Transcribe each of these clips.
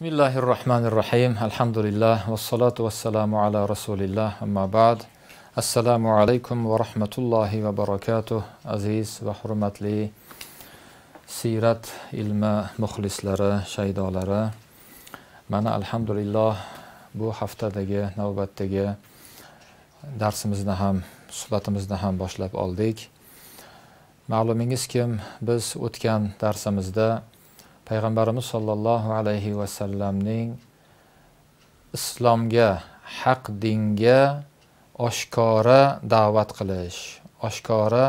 bismillahi rohmanir rohim alhamdulillah vassalotu vassalamu ala rasulilloh amma ba'd assalomu alaykum va rahmatullohi va barakatuh aziz va hurmatli siyrat ilmi muxlislari shaydolari mana alhamdulillah bu haftadagi navbatdagi darsimizni ham suhbatimizni ham boshlab oldik ma'lumingiz kim biz o'tgan darsimizda payg'ambarimiz sollallohu alayhi vasallamning islomga haq dinga oshkora da'vat qilish oshkora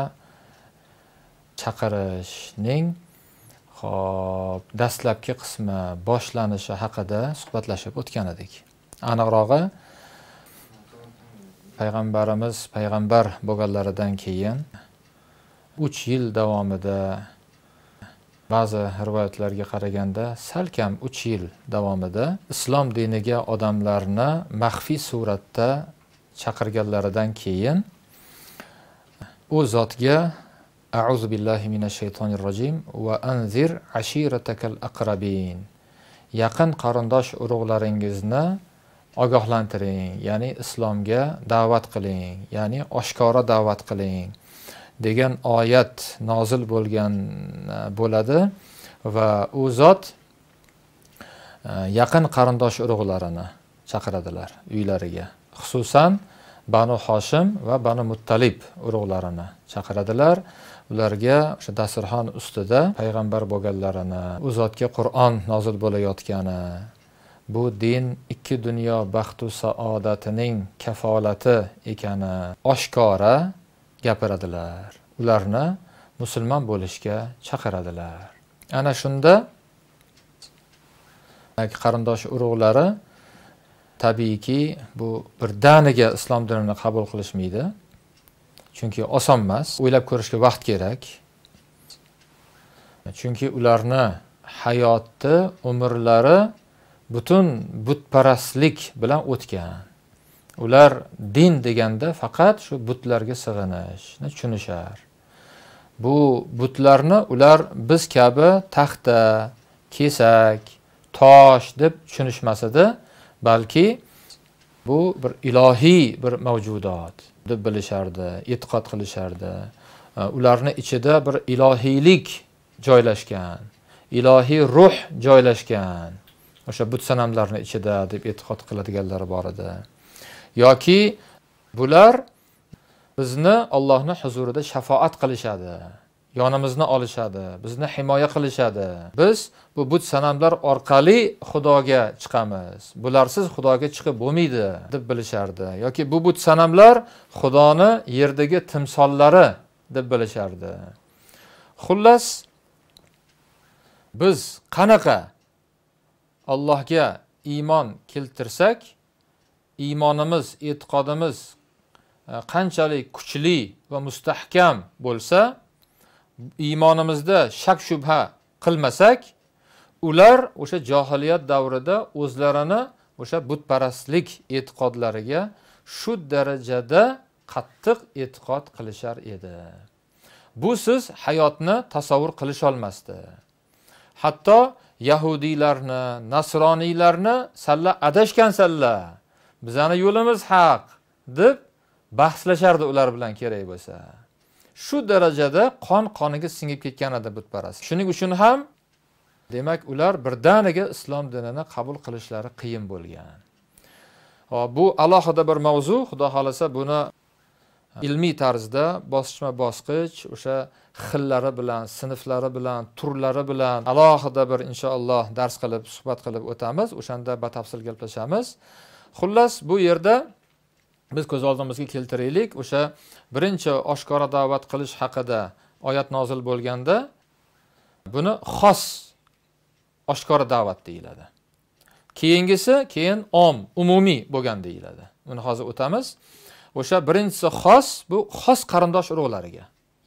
chaqirishning hop dastlabki qismi boshlanishi haqida suhbatlashib o'tgan edik aniqrog'i payg'ambarimiz payg'ambar bo'lganlaridan keyin uch yil davomida ba'zi rivoyatlarga qaraganda salkam uch yil davomida islom diniga odamlarni maxfiy suratda chaqirganlaridan keyin u zotga auzu billahi minash shaytonir rojim va anzir ashiratakal aqrabin yaqin qarindosh urug'laringizni ogohlantiring ya'ni islomga da'vat qiling ya'ni oshkora da'vat qiling degan oyat nozil bo'lgan e, bo'ladi va u zot e, yaqin qarindosh urug'larini chaqiradilar uylariga xususan banu hoshim va banu muttalib urug'larini chaqiradilar ularga o'sha dasturxon ustida payg'ambar bo'lganlarini u zotga qur'on nozil bo'layotgani bu din ikki dunyo baxtu saodatining kafolati ekani oshkora gapiradilar ularni musulmon bo'lishga chaqiradilar ana shunda qarindosh urug'lari tabiiyki bu birdaniga islom dinini qabul qilishmaydi chunki oson emas o'ylab ko'rishga vaqt kerak chunki ularni hayoti umrlari butun butparastlik bilan o'tgan ular din deganda faqat shu butlarga sig'inishni tushunishar bu butlarni ular biz kabi taxta kesak tosh deb tushunishmas edi balki bu bir ilohiy bir mavjudot deb bilishardi e'tiqod qilishardi ularni ichida bir ilohiylik joylashgan ilohiy ruh joylashgan o'sha but sanamlarni ichida deb e'tiqod qiladiganlar bor edi yoki bular bizni Allohning huzurida shafaat qilishadi yonimizni olishadi bizni himoya qilishadi biz bu but sanamlar orqali xudoga chiqamiz bularsiz xudoga chiqib bo'lmaydi deb bilishardi yoki bu but sanamlar xudoni yerdagi timsollari deb bilishardi xullas biz qanaqa allohga iymon keltirsak iymonimiz e'tiqodimiz e, qanchalik kuchli va mustahkam bo'lsa iymonimizda shak shubha qilmasak ular o'sha johiliyat davrida o'zlarini o'sha butparastlik e'tiqodlariga shu darajada qattiq e'tiqod qilishar edi bu siz hayotni tasavvur qilisholmasdi hatto yahudiylarni nasroniylarni salla adashgansanlar bizani yo'limiz haq deb bahslashardi ular bilan kerak bo'lsa shu darajada qon qoniga singib ketgan edi butparast shuning uchun ham demak ular birdaniga islom dinini qabul qilishlari qiyin bo'lgan hop bu alohida bir mavzu xudo xohlasa buni e, ilmiy tarzda bosqichma bosqich o'sha xillari bilan sinflari bilan turlari bilan alohida bir inshaalloh dars qilib suhbat qilib o'tamiz o'shanda batafsil gaplashamiz xullas bu yerda biz ko'z oldimizga keltiraylik o'sha birinchi oshkora da'vat qilish haqida oyat nozil bo'lganda buni xos oshkora da'vat deyiladi keyingisi keyin om umumiy bo'lgan deyiladi buni hozir o'tamiz o'sha birinchisi xos bu xos qarindosh urug'lariga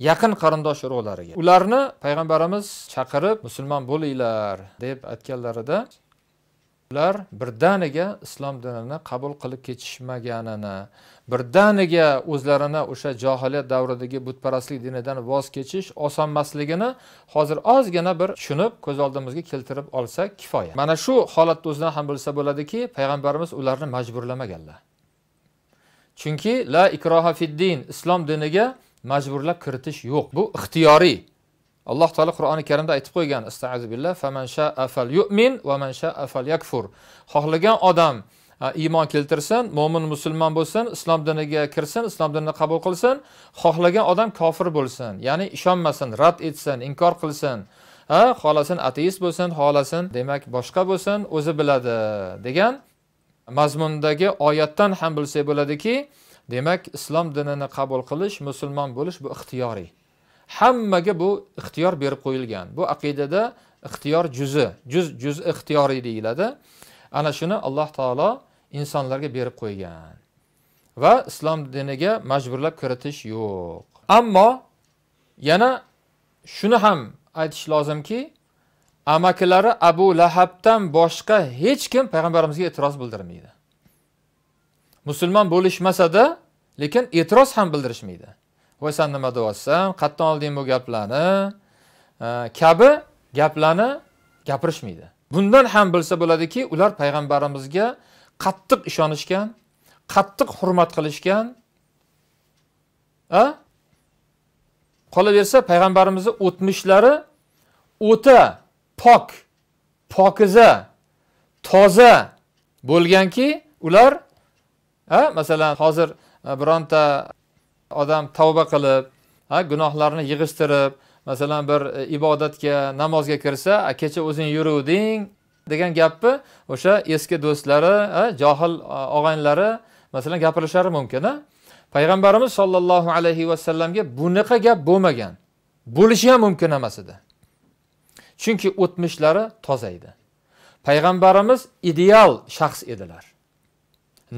yaqin qarindosh urug'lariga ularni payg'ambarimiz chaqirib musulmon bo'linglar deb aytganlarida ular birdaniga islom dinini qabul qilib ketishmaganini birdaniga o'zlarini o'sha johiliyat davridagi butparastlik dinidan voz kechish osonmasligini hozir ozgina bir tushunib ko'z oldimizga keltirib olsak kifoya mana shu holatni o'zidan ham bilsa bo'ladiki payg'ambarimiz ularni majburlamaganlar chunki la ikroha fiddin islom diniga majburlab kiritish yo'q bu ixtiyoriy alloh taolo qur'oni karimda aytib qo'ygan xohlagan odam iymon keltirsin mo'min musulmon bo'lsin islom diniga kirsin islom dinini qabul qilsin xohlagan odam kofir bo'lsin ya'ni ishonmasin rad etsin inkor qilsin ha xohlasin ateist bo'lsin xohlasin demak boshqa bo'lsin o'zi biladi degan mazmundagi oyatdan ham bilsak bo'ladiki demak islom dinini qabul qilish musulmon bo'lish bu ixtiyoriy hammaga bu ixtiyor berib qo'yilgan bu aqidada ixtiyor juzi juz juz ixtiyoriy deyiladi ana shuni alloh taolo insonlarga berib qo'ygan va islom diniga majburlab kiritish yo'q ammo yana shuni ham aytish lozimki amakilari abu lahabdan boshqa hech kim payg'ambarimizga e'tiroz bildirmaydi musulmon bo'lishmasada lekin e'tiroz ham bildirishmaydi voysan nima deyapsan qayerdan olding bu gaplarni e, kabi gaplarni gapirishmaydi bundan ham bilsa bo'ladiki ular payg'ambarimizga qattiq ishonishgan qattiq hurmat qilishgan a qolaversa payg'ambarimizni o'tmishlari o'ta pok pokiza toza bo'lganki ular a masalan hozir e, bironta odam tavba qilib ha gunohlarni yig'ishtirib masalan bir e, ibodatga namozga kirsa kecha o'zing yuruvding degan gapni o'sha eski do'stlari johil og'aynlari masalan gapirishlari mumkin a payg'ambarimiz sollallohu alayhi vasallamga bunaqa gap bo'lmagan bo'lishi ham mumkin emas edi chunki o'tmishlari toza edi payg'ambarimiz ideal shaxs edilar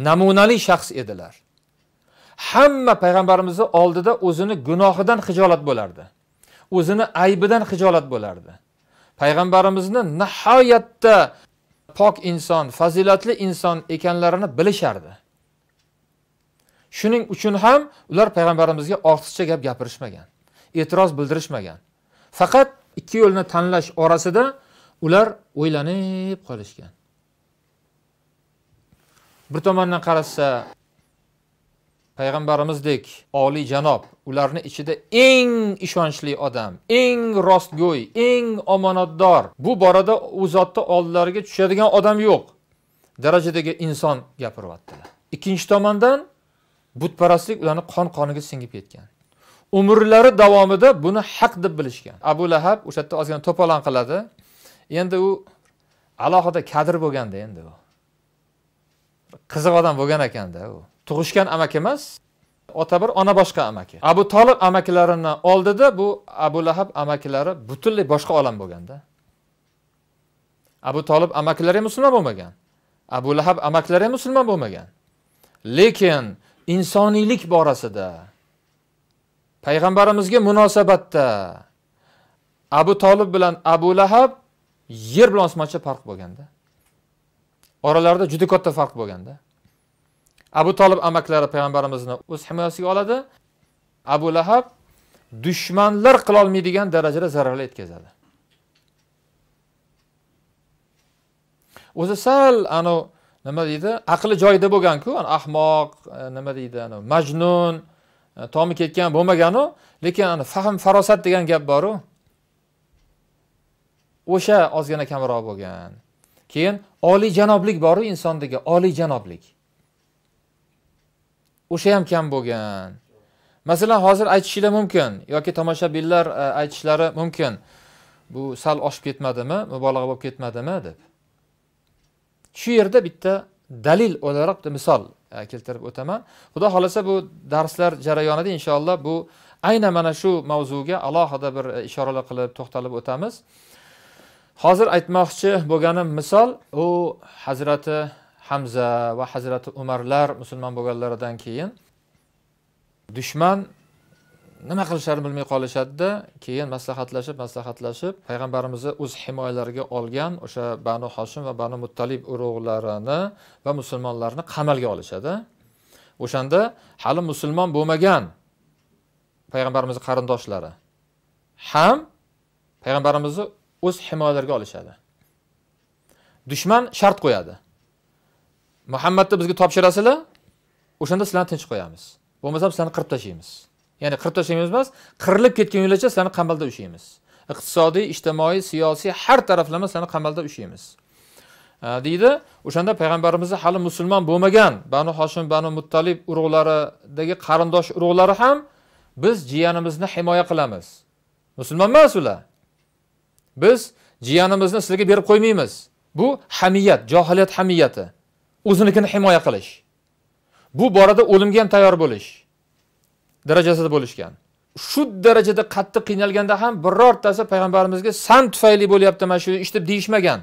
namunali shaxs edilar hamma payg'ambarimizni oldida o'zini gunohidan hijolat bo'lardi o'zini aybidan hijolat bo'lardi payg'ambarimizni nihoyatda pok inson fazilatli inson ekanlarini bilishardi shuning uchun ham ular payg'ambarimizga ortiqcha gap gapirishmagan e'tiroz bildirishmagan faqat ikki yo'lni tanlash orasida ular o'ylanib qolishgan bir tomondan qarasa payg'ambarimizdek oliy janob ularni ichida eng ishonchli odam eng rostgo'y eng omonatdor bu borada u zotni oldilariga tushadigan odam yo'q darajadagi inson gapiryaptilar ikkinchi tomondan butparastlik ularni qon qoniga singib ketgan umrlari davomida buni haq deb bilishgan abu lahab o'sha yerda ozgina to'polon qiladi endi u alohida kadr bo'lganda endi u qiziq odam bo'lgan ekanda u tug'ishgan amaki emas ota bir ona boshqa amaki abu tolib amakilarini oldida bu abu lahab amakilari butunlay boshqa olam bo'lganda abu tolib amakilari ham musulmon bo'lmagan abu lahab amakilari ham musulmon bo'lmagan lekin insoniylik borasida payg'ambarimizga munosabatda abu tolib bilan abu lahab yer bilan osmoncha farq bo'lganda oralarida juda katta farq bo'lganda abu tolib amaklari payg'ambarimizni o'z himoyasiga oladi abu lahab dushmanlar qilolmaydigan darajada zararlar yetkazadi o'zi sal anavi nima deydi aqli joyida bo'lganku ahmoq e, nima deydi anavi majnun e, tomi ketgan bo'lmaganu lekin ana fahm farosat degan gap boru o'sha ozgina kamroq bo'lgan keyin oliyjanoblik boru insondagi oliyjanoblik o'sha ham kam bo'lgan masalan hozir aytishinglar mumkin yoki tomoshabinlar e, aytishlari mumkin bu sal oshib ketmadimi mubolag'a bo'lib ketmadimi deb shu yerda bitta dalil o'laroq misol e, keltirib o'taman xudo xohlasa bu darslar jarayonida inshaalloh bu aynan mana shu mavzuga alohida bir e, ishoralar qilib to'xtalib o'tamiz hozir aytmoqchi bo'lganim misol u hazrati hamza va hazrati umarlar musulmon bo'lganlaridan keyin dushman nima qilishlarini bilmay qolishadida keyin maslahatlashib maslahatlashib payg'ambarimizni o'z himoyalariga olgan o'sha banu hoshim va banu muttalib urug'larini va musulmonlarni qamalga olishadi o'shanda hali musulmon bo'lmagan payg'ambarimizni qarindoshlari ham payg'ambarimizni o'z himoyalariga olishadi dushman shart qo'yadi muhammadni bizga topshirasizlar o'shanda sizlarni tinch qo'yamiz bo'lmasam sizlarni qirib tashlaymiz ya'ni qirib tashlaymiz emas qirilib ketguninglarcha sizlarni qamalda ushlaymiz iqtisodiy ijtimoiy siyosiy har taraflama sizlarni qamalda ushlaymiz deydi o'shanda payg'ambarimizni hali musulmon bo'lmagan banu hoshim banu muttalib urug'laridagi qarindosh urug'lari ham biz jiyanimizni himoya qilamiz musulmon emas ular biz jiyanimizni sizlarga berib qo'ymaymiz bu hamiyat johiliyat hamiyati o'zinikini himoya qilish bu borada o'limga ham tayyor bo'lish darajasida bo'lishgan shu darajada qattiq qiynalganda ham birortasi payg'ambarimizga san tufayli bo'lyapti mana shu ish deb deyishmagan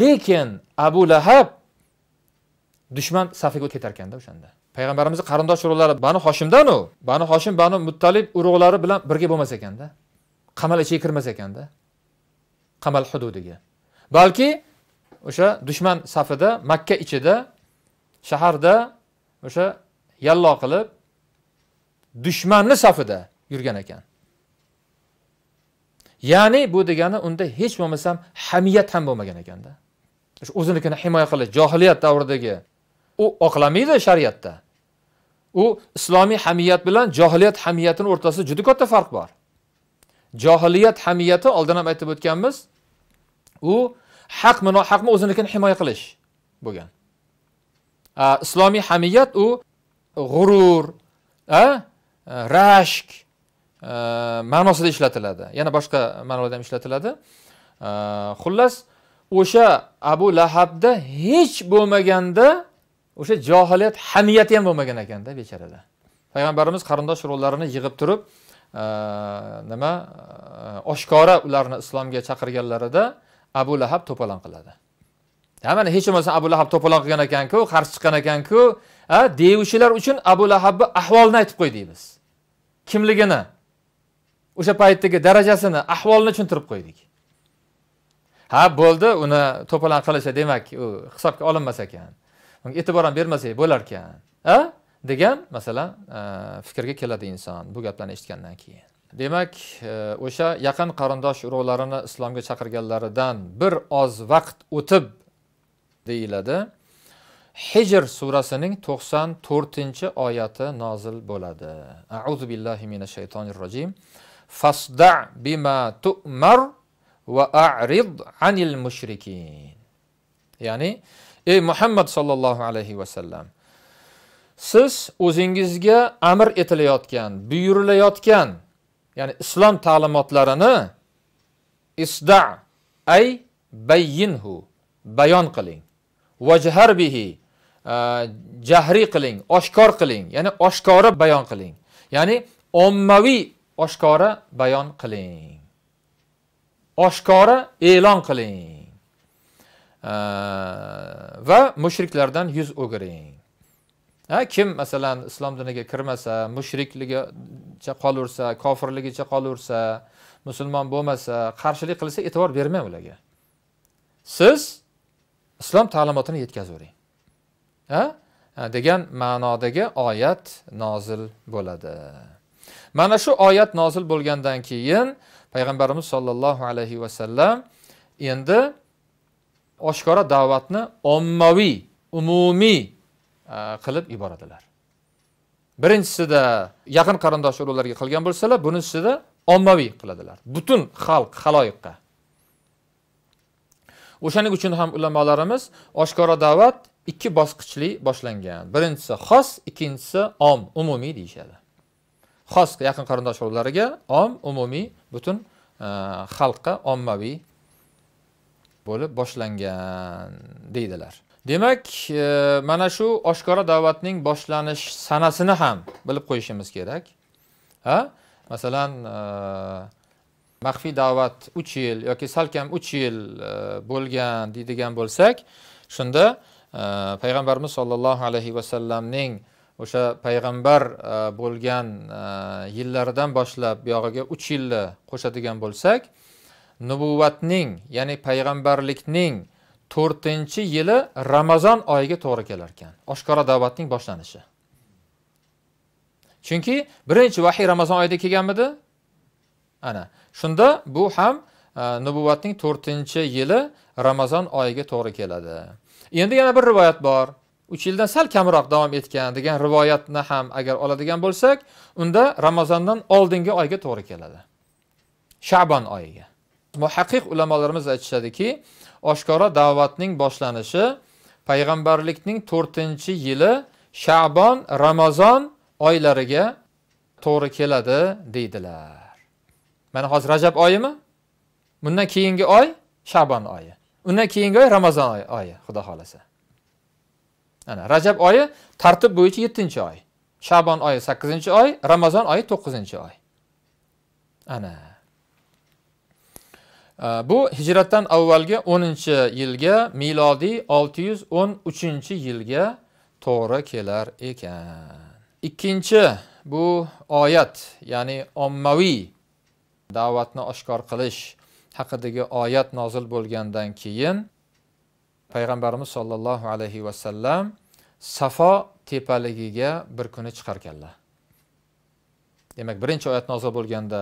lekin abu lahab dushman safiga o'tib ketar ekanda o'shanda payg'ambarimizni qarindosh urug'lari banu hoshimdan u banu hoshim banu muttalib urug'lari bilan birga bo'lmas ekanda qamal ichiga kirmas ekanda qamal hududiga balki o'sha dushman safida makka ichida shaharda o'sha yallo qilib dushmanni safida yurgan ekan ya'ni bu degani unda hech bo'lmasam hamiyat ham bo'lmagan ekanda o'sha o'zinikini himoya qilish johiliyat davridagi u oqlamaydi shariatda u islomiy hamiyat bilan johiliyat hamiyatini o'rtasida juda katta farq bor johiliyat hamiyati oldin ham aytib o'tganmiz u haqmi nohaqmi o'zinikini himoya qilish bo'lgan islomiy hamiyat u g'urur rashk ma'nosida ishlatiladi yana boshqa ma'nolarda ham ishlatiladi xullas o'sha abu lahabda hech bo'lmaganda o'sha johiliyat hamiyati ham bo'lmagan ekanda bechorada payg'ambarimiz qarindosh urug'larini yig'ib turib nima oshkora ularni islomga chaqirganlarida abu lahab to'polon qiladi ha mana hech bo'lmasa abu lahab to'polon qilgan ekanku qarshi chiqqan ekanku a deyuvchilar uchun abu lahabni ahvolini aytib qo'y deymiz kimligini o'sha paytdagi darajasini ahvolini tushuntirib qo'ydik ha bo'ldi uni to'polon qilishi demak u hisobga olinmas ekan unga e'tibor ham bermasak bo'larkan a degan masalan e, fikrga keladi inson bu gaplarni eshitgandan keyin demak e, o'sha yaqin qarindosh urug'larini islomga chaqirganlaridan bir oz vaqt o'tib deyiladi hijr surasining to'qson to'rtinchi oyati nozil bo'ladi auzu billahi minash shaytonir rojim fasda bima tu'mar va arid anil mushrikin ya'ni ey muhammad sollallohu alayhi vasallam siz o'zingizga amr etilayotgan buyurilayotgan ya'ni islom ta'limotlarini isda ay bayyinhu bayon qiling vajhar bihi e, jahriy qiling oshkor qiling ya'ni oshkora bayon qiling ya'ni ommaviy oshkora bayon qiling oshkora e'lon qiling e, va mushriklardan yuz o'giring ha kim masalan islom diniga kirmasa mushrikligicha qolaversa kofirligicha qolaversa musulmon bo'lmasa qarshilik qilsa e'tibor bermang ularga siz islom ta'limotini yetkazavering ha degan ma'nodagi oyat nozil bo'ladi mana shu oyat nozil bo'lgandan keyin payg'ambarimiz sollallohu alayhi vasallam endi oshkora da'vatni ommaviy umumiy Э, qilib yuboradilar birinchisida yaqin qarindosh urug'larga qilgan bo'lsalar bunisida ommaviy qiladilar butun xalq haloyiqqa o'shaning uchun ham ulamolarimiz oshkora da'vat ikki bosqichli boshlangan birinchisi xos ikkinchisi om umumiy deyishadi xos yaqin qarindosh urug'lariga om umumiy butun e, xalqqa ommaviy bo'lib boshlangan deydilar demak e, mana shu oshkora da'vatning boshlanish sanasini ham bilib qo'yishimiz kerak ha masalan e, maxfiy da'vat uch yil yoki salkam uch yil e, bo'lgan deydigan bo'lsak shunda payg'ambarimiz sollallohu alayhi vasallamning o'sha payg'ambar bo'lgan yillaridan boshlab buyog'iga uch yilni qo'shadigan bo'lsak nubuvvatning ya'ni payg'ambarlikning to'rtinchi yili ramazon oyiga to'g'ri kelar ekan oshkora da'vatning boshlanishi chunki birinchi vahiy ramazon oyida kelganmidi ana shunda bu ham e, nubuvatning to'rtinchi yili ramazon oyiga to'g'ri keladi endi yana bir rivoyat bor uch yildan sal kamroq davom etgan degan rivoyatni ham agar oladigan bo'lsak unda ramazondan oldingi oyga to'g'ri keladi shabon oyiga muhaqqiq ulamolarimiz aytishadiki oshkora da'vatning boshlanishi payg'ambarlikning to'rtinchi yili shabon ramazon oylariga to'g'ri keladi deydilar mana hozir rajab oyimi bundan keyingi oy shabon oyi undan keyingi oy ramazon oyi xudo xohlasa ana rajab oyi tartib bo'yicha yettinchi oy shabon oyi sakkizinchi oy ramazon oyi to'qqizinchi oy ana bu hijratdan avvalgi 10 yilga milodiy 613 yilga to'g'ri kelar ekan ikkinchi bu oyat ya'ni ommaviy da'vatni oshkor qilish haqidagi oyat nozil bo'lgandan keyin payg'ambarimiz sollallohu alayhi vasallam safo tepaligiga bir kuni chiqarkanlar demak birinchi oyat nozil bo'lganda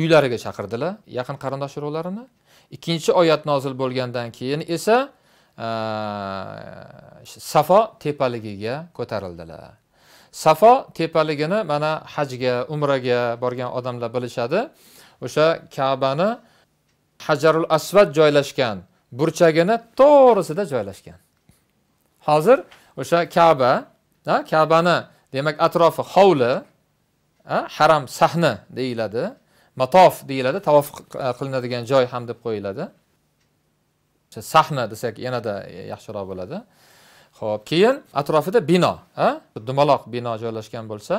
uylariga chaqirdilar yaqin qarindosh urug'larini ikkinchi oyat nozil bo'lgandan keyin esa safo tepaligiga ko'tarildilar safo tepaligini mana hajga umraga borgan odamlar bilishadi o'sha kabani hajarul asvad joylashgan burchagini to'g'risida joylashgan hozir o'sha kaba kabani demak atrofi hovli haram sahni deyiladi matof deyiladi tavof qilinadigan joy ham deb qo'yiladi sahna desak yanada yaxshiroq bo'ladi ho'p keyin atrofida bino dumaloq bino joylashgan bo'lsa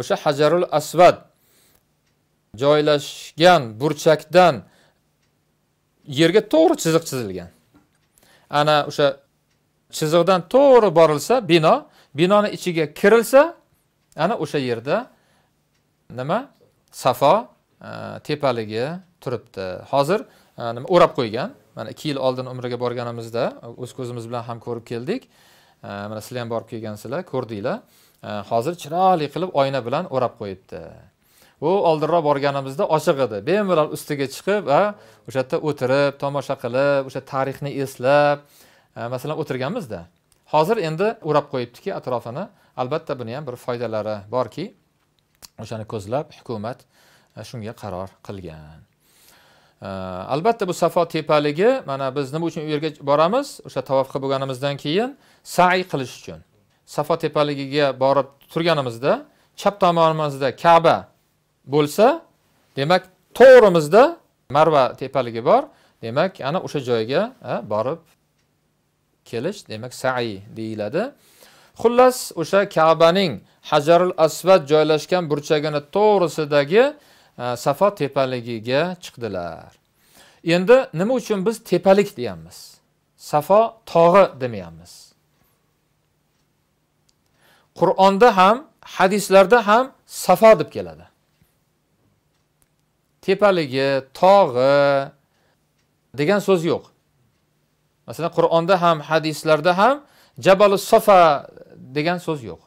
o'sha hajarul asvad joylashgan burchakdan yerga to'g'ri chiziq chizilgan ana o'sha chiziqdan to'g'ri borilsa bino binoni ichiga kirilsa ana o'sha yerda nima safo e, tepaligi turibdi hozir e, nima o'rab qo'ygan mana ikki yil oldin umraga borganimizda e, o'z ko'zimiz bilan ham ko'rib keldik mana sizlar ham borib kelgansizlar ko'rdinglar hozir chiroyli qilib oyna bilan o'rab qo'yibdi u oldinroq borganimizda ochiq edi bemalol ustiga chiqib va o'sha yerda o'tirib tomosha qilib o'sha tarixni eslab masalan o'tirganmizda hozir endi o'rab qo'yibdiki atrofini albatta buni ham bir foydalari borki o'shani ko'zlab hukumat e, shunga qaror qilgan e, albatta bu safo tepaligi mana biz nima uchun u yerga boramiz o'sha tavof qilib bo'lganimizdan keyin sa'y qilish uchun safo tepaligiga borib turganimizda chap tomonimizda kaba bo'lsa demak to'g'rimizda marva tepaligi bor demak ana o'sha joyga e, borib kelish demak saiy deyiladi xullas o'sha kabaning hajarul asvad joylashgan burchagini to'g'risidagi e, safo tepaligiga chiqdilar endi nima uchun biz tepalik deyapmiz safo tog'i demayapmiz qur'onda ham hadislarda ham safo deb keladi tepaligi tog'i degan so'z yo'q masalan qur'onda ham hadislarda ham jabalu safa degan so'z yo'q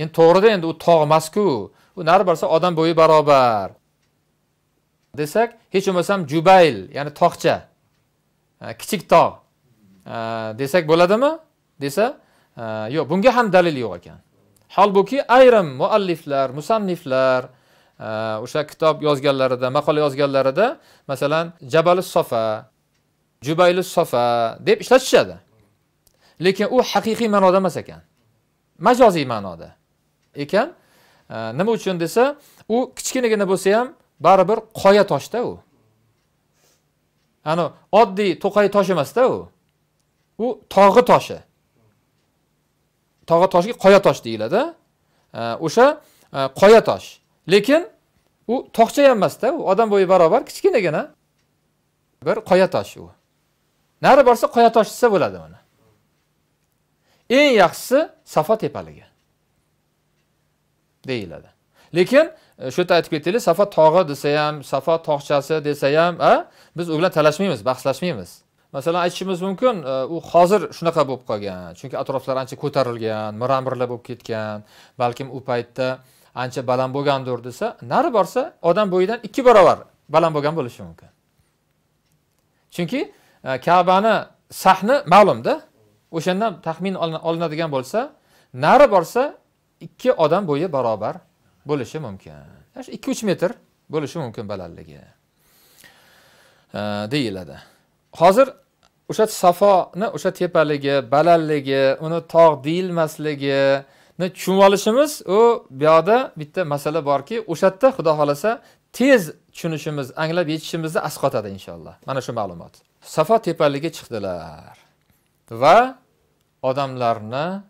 endi to'g'rida endi u tog' emasku u nari borsa odam bo'yi barobar desak hech bo'lmasam jubayl ya'ni tog'cha kichik tog' desak bo'ladimi desa yo'q bunga ham dalil yo'q ekan holbuki ayrim mualliflar musanniflar o'sha kitob yozganlarida maqola yozganlarida masalan jabali sofa jubayli sofa deb ishlatishadi lekin u haqiqiy ma'noda emas ekan majoziy ma'noda ekan e, nima uchun desa u kichkinagina bo'lsa ham baribir qoya toshda u ani oddiy to'qay tosh emasda u u tog'i toshi tog'i toshga qoya tosh deyiladi e, o'sha e, qoya tosh lekin u tog'cha ham emasda u odam bo'yi barobar kichkinagina bir qoya tosh u nari borsa qoya tosh desa bo'ladi uni eng yaxshisi safo tepaligi deyiladi lekin e, shu yerda aytib ketaylik safo tog'i desa ham safo tog'chasi desa ham biz u bilan talashmaymiz bahslashmaymiz masalan aytishimiz mumkin e, u hozir shunaqa bo'lib qolgan chunki atroflar ancha ko'tarilgan miramirlar bo'lib ketgan balkim u paytda ancha baland bo'lgandir desa nari borsa odam bo'yidan ikki barobar baland bo'lgan bo'lishi mumkin chunki e, kabani sahni ma'lumda o'shandan taxmin olinadigan bo'lsa nari borsa ikki odam bo'yi barobar bo'lishi mumkin ikki uch metr bo'lishi mumkin balandligi deyiladi hozir o'sha safoni o'sha tepaligi balandligi uni tog' deyilmasligi ni tushunib olishimiz u buyoqda bitta masala borki o'sha yerda xudo xohlasa tez tushunishimiz anglab yetishimizni asqotadi inshaalloh mana shu ma'lumot safo tepaligiga chiqdilar va odamlarni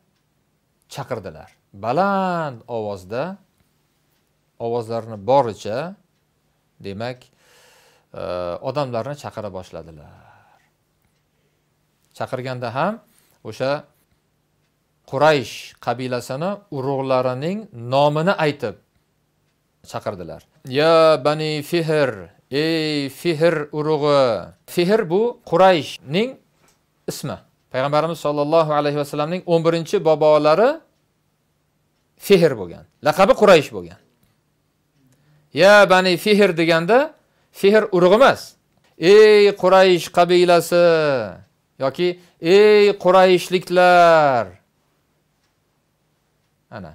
chaqirdilar baland ovozda ovozlarini boricha demak e, odamlarni chaqira boshladilar chaqirganda ham o'sha quraysh qabilasini urug'larining nomini aytib chaqirdilar ya bani fihr ey fihr urug'i fihr bu qurayshning ismi payg'ambarimiz sollallohu alayhi vasallamning o'n birinchi bobolari fehr bo'lgan laqabi quraysh bo'lgan ya bani fehr deganda fehr urug'i emas ey quraysh qabilasi yoki ey qurayshliklar ana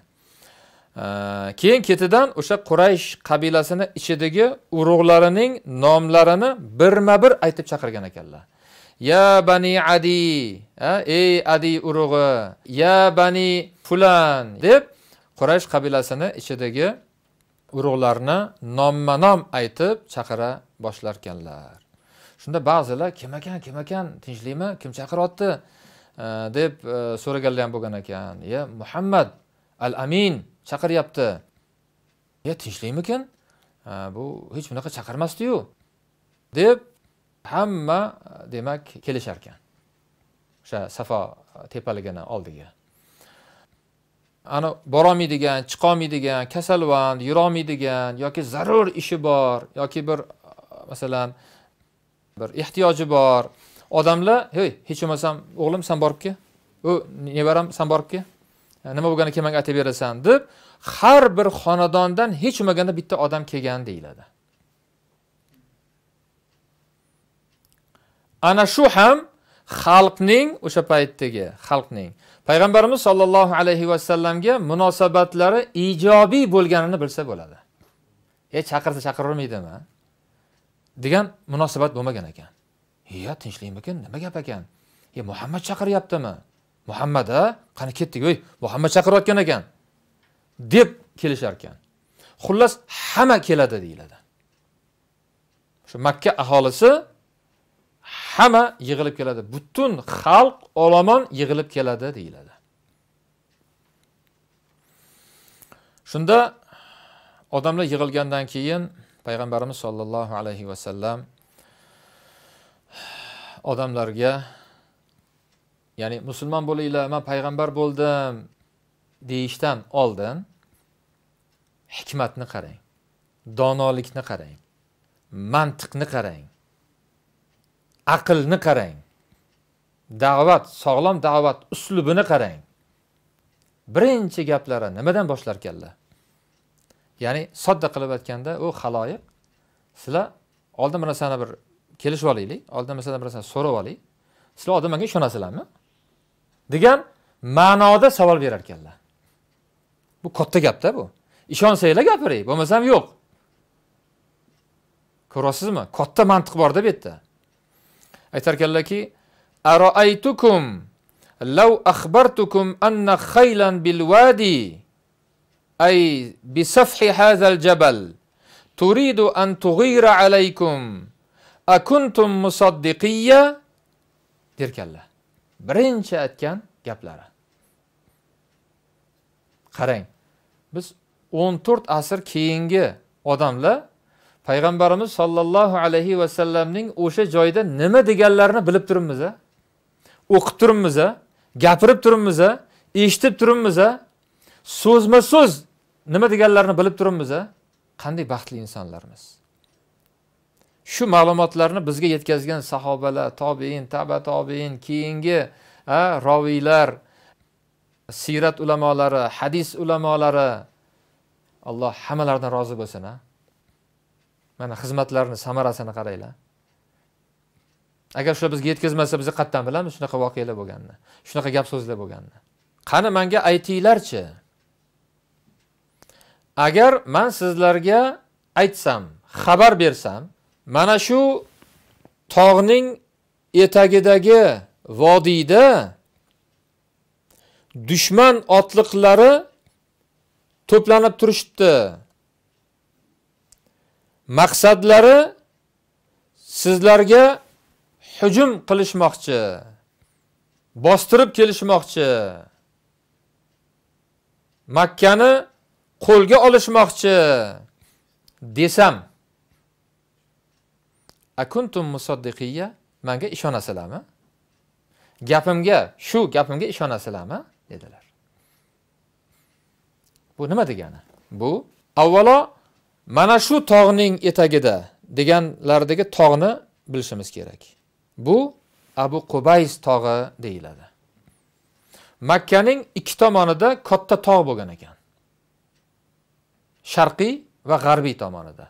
keyin ketidan o'sha quraysh qabilasini ichidagi urug'larining nomlarini birma bir aytib chaqirgan ekanlar Ya bani Adi, ha? ey Adi urug'i, ya bani fulan deb Quraysh qabilasini ichidagi urug'larni nomma-nom aytib chaqira boshlarkanlar. Shunda ba'zilar kim ekan, kim ekan, tinchlikmi, kim chaqiryapti deb e, so'raganlar ham bo'lgan ekan. Ya Muhammad al-Amin chaqiryapti. Ya tinchlikmikin? Bu hech bunaqa chaqirmasdi-yu deb hamma demak kelishar ekan o'sha safo tepaligini oldiga ana borolmaydigan chiqolmaydigan kasalvand yurolmaydigan yoki zarur ishi bor yoki bir masalan bir ehtiyoji bor odamlar hey hech bo'lmasam o'g'lim san borib kel u nevaram san borib kel nima bo'lgani kelmanga aytib berasan deb har bir xonadondan hech bo'lmaganda bitta odam kelgan deyiladi ana shu ham xalqning o'sha paytdagi xalqning payg'ambarimiz sollallohu alayhi vasallamga munosabatlari ijobiy bo'lganini bilsa bo'ladi e chaqirsa chaqiravermaydimi degan munosabat bo'lmagan ekan iya tinchlikmikin nima gap ekan e muhammad chaqiryaptimi muhammad a qani ketdik ey muhammad chaqirayotgan ekan deb kelishar ekan xullas hamma keladi deyiladi shu makka aholisi hamma yig'ilib keladi butun xalq olomon yig'ilib keladi deyiladi shunda odamlar yig'ilgandan keyin payg'ambarimiz sollallohu alayhi vasallam odamlarga ya'ni musulmon bo'linglar man payg'ambar bo'ldim deyishdan oldin hikmatni qarang donolikni qarang mantiqni qarang aqlni qarang da'vat sog'lom da'vat uslubini qarang birinchi gaplari nimadan boshlarkanlar ya'ni sodda qilib aytganda u haloyiq sizlar oldin bir narsani bir kelishib olaylik oldin masalan bir narsani so'rab oling sizlar oldin manga ishonasizlarmi degan ma'noda savol berar ekanlar bu katta gapda bu ishonsanglar gapiring bo'lmasam yo'q ko'ryapsizmi katta mantiq borda bu yerda aytar ekanlarki aroaytukum lav axbartukum anna khaylan bil vadi ay bi safhi hazal jabal turidu an tug'ira alaykum akuntum musaddiqiya derkanlar birinchi aytgan gaplari qarang biz 14 asr keyingi odamlar payg'ambarimiz sollallohu alayhi vasallamning o'sha joyda nima deganlarini bilib turibmiz a o'qib turibmiz a gapirib turibmiz a eshitib turibmiz a so'zma so'z nima deganlarini bilib turibmiz a qanday baxtli insonlarmiz shu ma'lumotlarni bizga yetkazgan sahobalar tobein taba tobein keyingi roviylar siyrat ulamolari hadis ulamolari alloh hammalaridan rozi bo'lsin a mana xizmatlarni samarasini qaranglar agar shular bizga yetkazmasa biz qayerdan bilamiz shunaqa voqealar bo'lganini shunaqa gap so'zlar bo'lganini qani manga aytinglarchi agar man sizlarga aytsam xabar bersam mana shu tog'ning etagidagi vodiyda dushman otliqlari to'planib turishibdi maqsadlari sizlarga hujum qilishmoqchi bostirib kelishmoqchi makkani qo'lga olishmoqchi desam akuntum musoddiqiya manga ishonasizlarmi gapimga shu gapimga ishonasizlarmi dedilar bu nima degani bu avvalo mana shu tog'ning etagida deganlaridagi tog'ni bilishimiz kerak bu abu qubays tog'i deyiladi makkaning ikki tomonida katta tog' bo'lgan ekan sharqiy va g'arbiy tomonida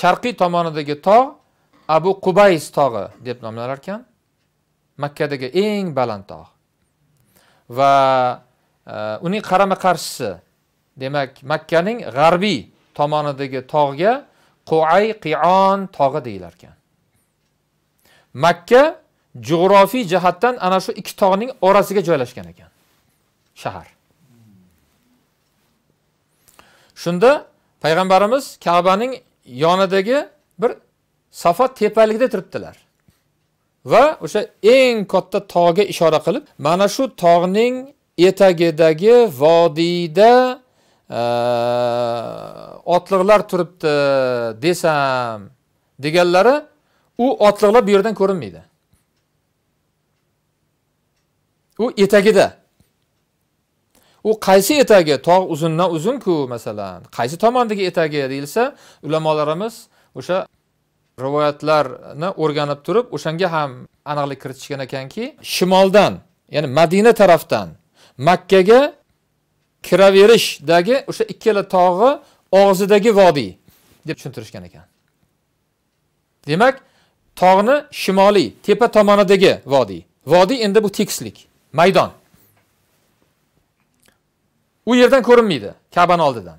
sharqiy tomonidagi tog' abu qubays tog'i deb nomlanar ekan makkadagi eng baland tog' va e, uning qarama qarshisi demak makkaning g'arbiy tomonidagi tog'ga quvay qion tog'i deyilar ekan makka jug'rofiy jihatdan ana shu ikki tog'ning orasiga joylashgan ekan shahar shunda payg'ambarimiz kabaning yonidagi bir safa tepalikda turibdilar va o'sha eng katta tog'ga ishora qilib mana shu tog'ning etagidagi vodiyda otliqlar turibdi desam deganlari u otliqlar bu yerdan ko'rinmaydi u etagida u qaysi etagi tog' uzundan uzunku masalan qaysi tomondagi etagi deyilsa ulamolarimiz o'sha rivoyatlarni o'rganib turib o'shanga ham aniqlik kiritishgan ekanki shimoldan ya'ni madina tarafdan makkaga kiraverishdagi o'sha ikkala tog'i og'zidagi vodiy deb tushuntirishgan ekan demak tog'ni shimoliy tepa tomonidagi vodiy vodiy endi bu tekislik maydon u yerdan ko'rinmaydi kabani oldidan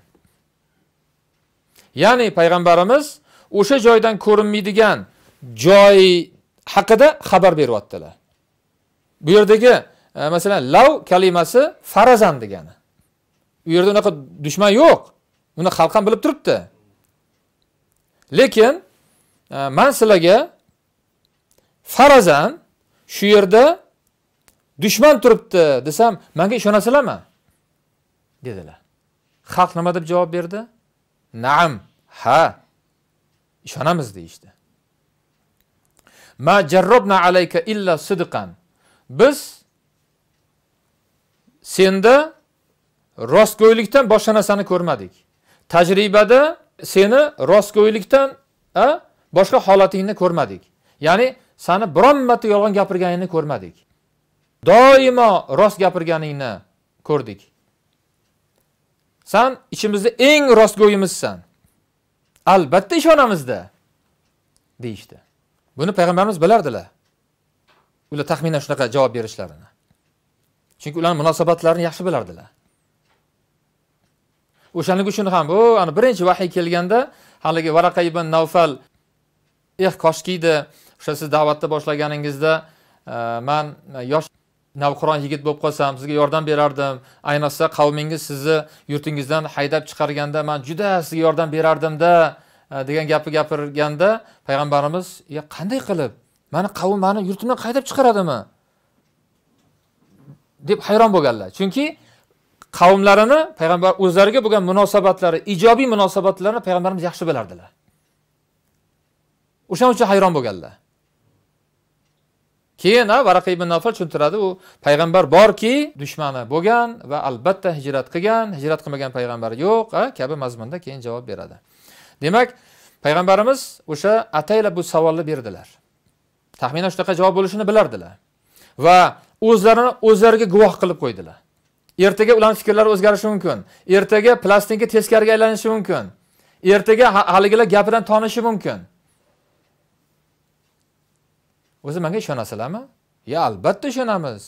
ya'ni payg'ambarimiz o'sha joydan ko'rinmaydigan joy haqida xabar beryaptilar bu yerdagi e, masalan lav kalimasi farazan degani u yerda unaqa dushman yo'q buni xalq ham bilib turibdi lekin e, man sizlarga farazan shu yerda dushman turibdi desam manga ishonasizlarmi dedilar xalq nima deb javob berdi naam ha ishonamiz deyishdi ma jarrobna alayka illa sidqan biz senda rostgo'ylikdan boshqa narsani ko'rmadik tajribada seni rostgo'ylikdan boshqa holatingni ko'rmadik ya'ni sani biron marta yolg'on gapirganingni ko'rmadik doimo rost gapirganingni ko'rdik san ichimizda eng rostgo'yimizsan albatta ishonamizda deyishdi buni payg'ambarimiz bilardilar ular taxminan shunaqa javob berishlarini chunki ularni munosabatlarini yaxshi bilardilar o'shaning uchun ham bu birinchi vahiy kelganda haligi varaqa ibn navfal eh koshkiydi o'sha siz da'vatda boshlaganingizda e, man yosh navqiron yigit bo'lib qolsam sizga yordam berardim ayniqsa qavmingiz sizni yurtingizdan haydab chiqarganda man juda sizga yordam berardimda e, degan gapni gapirganda payg'ambarimiz ya eh, qanday qilib mani qavm mani yurtimdan haydab chiqaradimi deb hayron bo'lganlar chunki qavmlarini payg'ambar o'zlariga bo'lgan munosabatlari ijobiy munosabatlarni payg'ambarimiz yaxshi bilardilar o'shaning uchun hayron bo'lganlar keyin varaq ibn nofil tushuntiradi u payg'ambar borki dushmani bo'lgan va albatta hijrat qilgan hijrat qilmagan payg'ambar yo'q kabi mazmunda keyin javob beradi demak payg'ambarimiz o'sha ataylab bu savolni berdilar taxminan shunaqa javob bo'lishini bilardilar va o'zlarini o'zlariga guvoh qilib qo'ydilar ertaga ularni fikrlari o'zgarishi mumkin ertaga plastinka teskariga aylanishi mumkin ertaga haligilar gapidan tonishi mumkin o'zi manga ishonasizlarmi yo albatta ishonamiz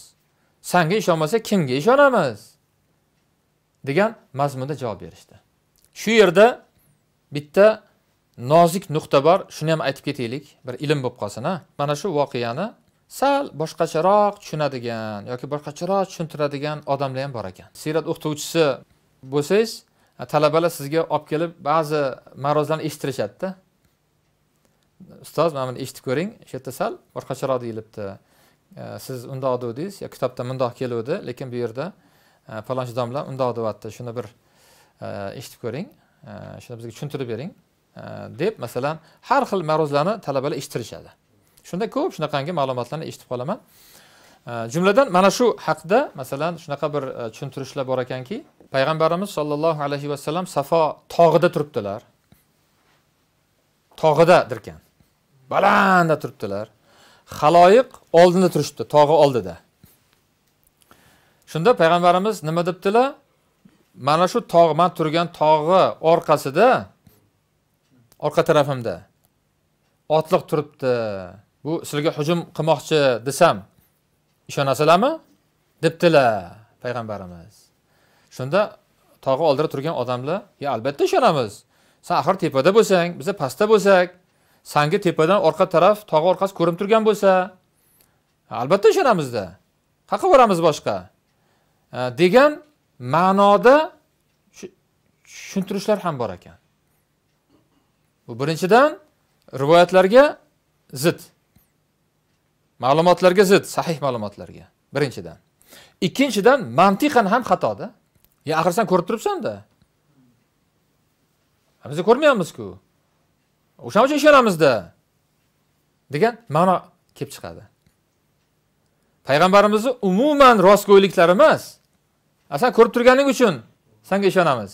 sanga ishonmasa kimga ishonamiz degan mazmunda javob berishdi shu yerda bitta nozik nuqta bor shuni ham aytib ketaylik bir ilm bo'lib qolsin a mana shu voqeani sal boshqacharoq tushunadigan yoki boshqacharoq tushuntiradigan odamlar ham bor ekan siyrat o'qituvchisi bo'lsangiz talabalar sizga olib kelib ba'zi ma'ruzlarni eshittirishadida ustoz mana buni eshitib ko'ring shu yerda sal boshqacharoq deyilibdi e, siz undoq degandingiz yo kitobda mundoq keluvdi lekin bu yerda e, falonchi domla undoq deyapti shuni bir e, eshitib ko'ring shuni bizga tushuntirib bering deb masalan har xil ma'ruzlarni talabalar eshittirishadi shunda ko'p shunaqangi ma'lumotlarni eshitib qolaman jumladan mana shu haqda masalan shunaqa bir e, tushuntirishlar bor ekanki payg'ambarimiz sollallohu alayhi vasallam safo tog'ida turibdilar tog'idadirkan balandda turibdilar haloyiq oldinda turishibdi tog'i oldida shunda payg'ambarimiz nima debdilar mana shu tog' man turgan tog'i orqasida orqa tarafimda otliq turibdi bu sizlarga hujum qilmoqchi desam ishonasizlarmi debdilar payg'ambarimiz shunda tog'i oldida turgan odamlar ya albatta ishonamiz san axir tepada bo'lsang biza pastda bo'lsak sanga tepadan orqa taraf tog'i orqasi ko'rinib turgan bo'lsa albatta ishonamizda qayerqa boramiz boshqa degan ma'noda tushuntirishlar ham bor ekan bu birinchidan rivoyatlarga zid ma'lumotlarga zid sahih ma'lumotlarga birinchidan ikkinchidan mantiqan ham xatoda ya axir san ko'rib turibsanda biz ko'rmayapmizku o'shaning uchun ishonamizda degan ma'no kelib chiqadi payg'ambarimizni umuman rostgo'yliklari emas san ko'rib turganing uchun sanga ishonamiz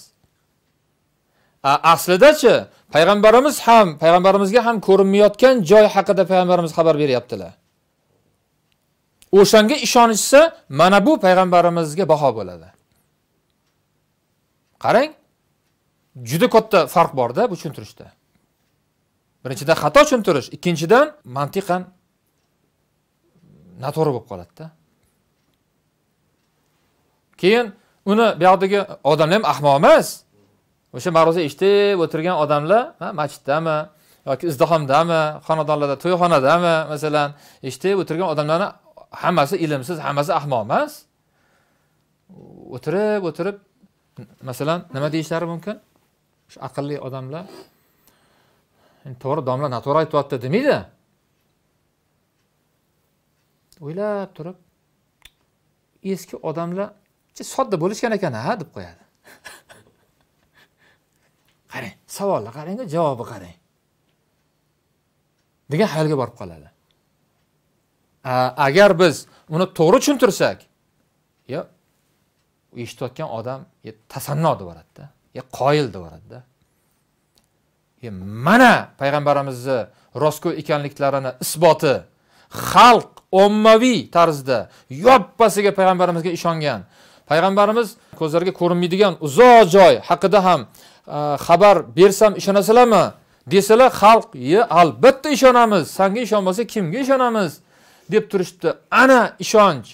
aslidachi payg'ambarimiz ham payg'ambarimizga ham ko'rinmayotgan joy haqida payg'ambarimiz xabar beryaptilar o'shanga ishonishsa mana bu payg'ambarimizga baho bo'ladi qarang juda katta farq borda bu tushuntirishda birinchidan xato tushuntirish ikkinchidan mantiqan noto'g'ri bo'lib qoladida keyin uni buyoqdagi odamlar ham ahmoq emas o'sha ma'ruza eshitib o'tirgan odamlar masjiddami yoki izdihomdami xonadonlarda to'yxonadami masalan eshitib o'tirgan odamlarni hammasi ilmsiz hammasi ahmoq emas o'tirib o'tirib masalan nima deyishlari mumkin shu aqlli odamlar to'g'ri domla noto'g'ri aytyapti demaydi o'ylab turib eski odamlar sodda bo'lishgan ekan ha deb qo'yadi qarang savolni qarang javobi qarang degan xayolga borib qoladi agar biz uni to'g'ri tushuntirsak yo eshitayotgan odam tasanno deyuboradida yo qoyil deyuboradida mana payg'ambarimizni rostgo'y ekanliklarini isboti xalq ommaviy tarzda yoppasiga payg'ambarimizga ishongan payg'ambarimiz ko'zlarga ko'rinmaydigan uzoq joy haqida ham e, xabar bersam ishonasizlarmi desalar xalq ye albatta ishonamiz sanga ishonmasak kimga ishonamiz deb turishdi ana ishonch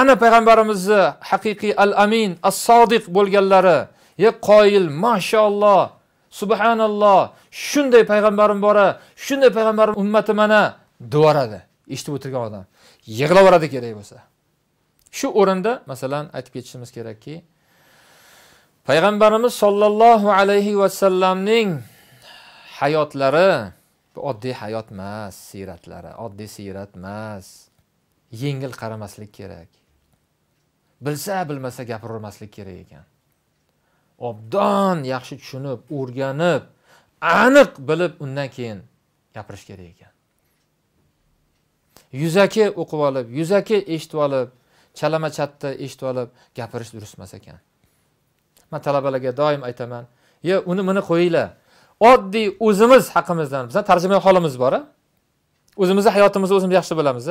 ana payg'ambarimizni haqiqiy al amin as sodiq bo'lganlari ye qoyil mashaalloh subhanalloh shunday payg'ambarim bora shunday payg'ambarim ummati mana devoradi eshitib o'tirgan odam yig'laveradi kerak bo'lsa shu o'rinda masalan aytib ketishimiz kerakki payg'ambarimiz sollallohu alayhi vasallamning hayotlari oddiy hayot emas siyratlari oddiy siyrat emas yengil qaramaslik kerak bilsa bilmasa gapiravermaslik kerak ekan obdon yaxshi tushunib o'rganib aniq bilib undan keyin gapirish kerak ekan yuzaki o'qib olib yuzaki eshitib olib chalama chatta eshitib olib gapirish durust emas ekan man talabalarga doim aytaman yo uni buni qo'yinglar oddiy o'zimiz haqimizdan bizda tarjimai holimiz bor o'zimizni hayotimizni o'zimiz yaxshi bilamiz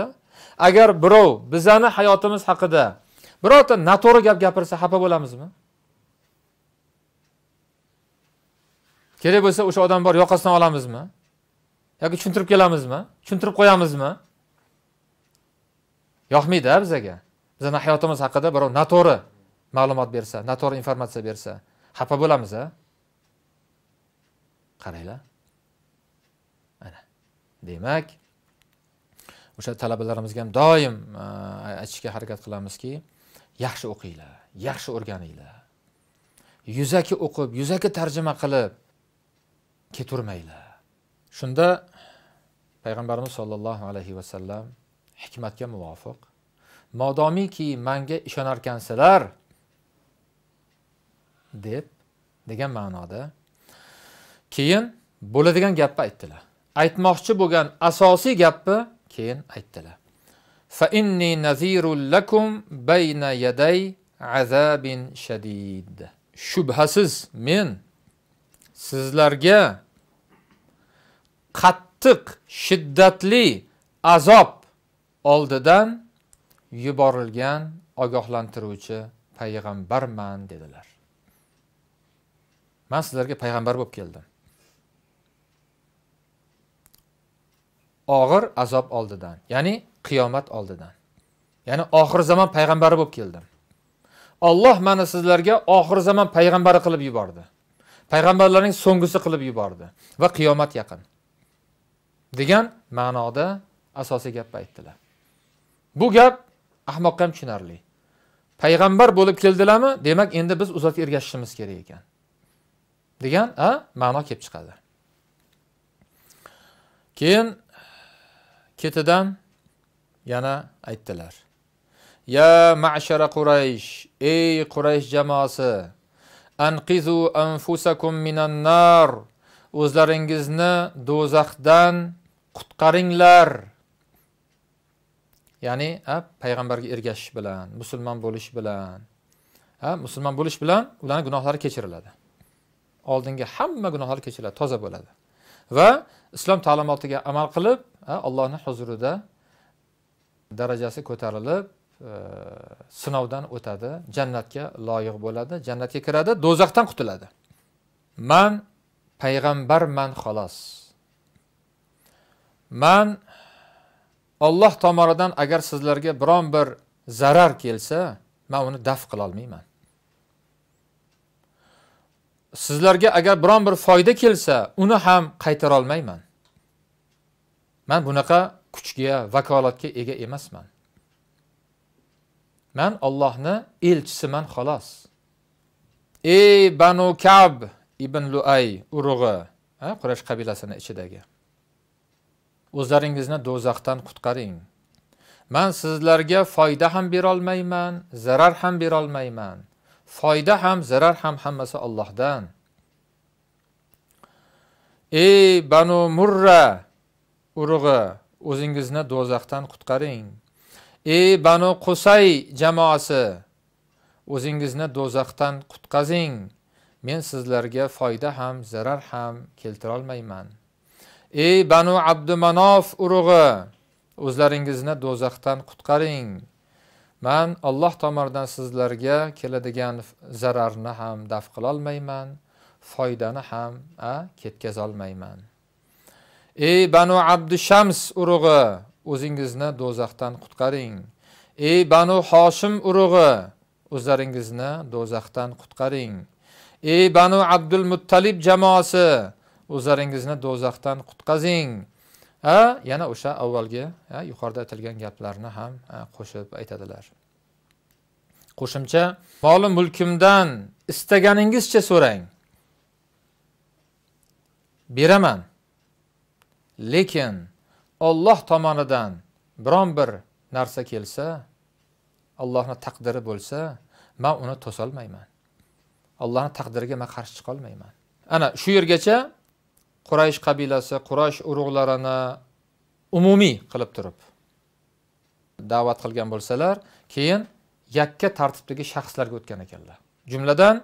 agar birov bizani hayotimiz haqida birorta noto'g'ri gap gapirsa xafa bo'lamizmi kerak bo'lsa o'sha odam bor yoqasidan olamizmi yoki tushuntirib kelamizmi tushuntirib qo'yamizmi yoqmaydi bizaga bizani hayotimiz haqida birov noto'g'ri ma'lumot bersa noto'g'ri informatsiya bersa xafa bo'lamiz a qaranglar ana demak o'sha talabalarimizga ham doim e, aytishga harakat qilamizki yaxshi o'qinglar yaxshi o'rganinglar yuzaki o'qib yuzaki tarjima qilib keturmanglar shunda payg'ambarimiz sollallohu alayhi vasallam hikmatga muvofiq modomiki manga ishonarkansizlar deb degan ma'noda keyin bo'ladigan gapni aytdilar aytmoqchi bo'lgan asosiy gapni keyin aytdilar fa نذير nazirul lakum يدي عذاب azabin shadid shubhasiz men sizlarga qattiq shiddatli azob oldidan yuborilgan ogohlantiruvchi payg'ambarman dedilar man sizlarga payg'ambar bo'lib keldim og'ir azob oldidan ya'ni qiyomat oldidan ya'ni oxir zamon payg'ambari bo'lib keldim olloh mana sizlarga oxir zamon payg'ambari qilib yubordi payg'ambarlarning so'nggisi qilib yubordi va qiyomat yaqin degan ma'noda asosiy gapni aytdilar bu gap ahmoqqa ham tushunarli payg'ambar bo'lib keldilarmi demak endi biz zotga ergashishimiz kerak ekan degan ma'no kelib chiqadi keyin ketidan yana aytdilar ya ma'shara quraysh ey quraysh jamoasi anqizu anfusakum minan nar o'zlaringizni do'zaxdan qutqaringlar ya'ni a, payg'ambarga ergashish bilan musulmon bo'lish bilan a, musulmon bo'lish bilan ularni gunohlari kechiriladi oldingi hamma gunohlar kechiriladi toza bo'ladi va islom ta'limotiga amal qilib allohni huzurida darajasi ko'tarilib e, sinovdan o'tadi jannatga loyiq bo'ladi jannatga kiradi do'zaxdan qutuladi man payg'ambarman xolos man olloh tomonidan agar sizlarga biron bir zarar kelsa man uni daf qilolmayman sizlarga agar biron bir foyda kelsa uni ham qaytarolmayman man bunaqa kuchga vakolatga ega emasman man ollohni elchisiman xolos ey banu kab ibn luay urug'i qurash qabilasini ichidagi o'zlaringizni do'zaxdan qutqaring man sizlarga foyda ham berolmayman zarar ham berolmayman foyda ham zarar ham hammasi ollohdan ey banu murra urug'i o'zingizni do'zaxdan qutqaring ey banu qusay jamoasi o'zingizni do'zaxdan qutqazing men sizlarga foyda ham zarar ham keltirolmayman ey banu abdumanof urug'i o'zlaringizni do'zaxdan qutqaring man alloh tomonidan sizlarga keladigan zararni ham daf qilolmayman foydani ham ketkazolmayman ey banu abdushams urug'i o'zingizni do'zaxdan qutqaring ey banu hoshim urug'i o'zlaringizni do'zaxdan qutqaring ey banu abdul muttalib jamoasi o'zlaringizni do'zaxdan qutqazing ha yana o'sha avvalgi yuqorida aytilgan gaplarni ham qo'shib aytadilar qo'shimcha moli mulkimdan istaganingizcha so'rang beraman lekin Alloh tomonidan biron bir narsa kelsa allohni taqdiri bo'lsa man uni to'solmayman allohni taqdiriga man qarshi chiqolmayman ana shu yergacha quraysh qabilasi quraysh urug'larini umumiy qilib turib da'vat qilgan bo'lsalar keyin yakka tartibdagi shaxslarga o'tgan ekanlar jumladan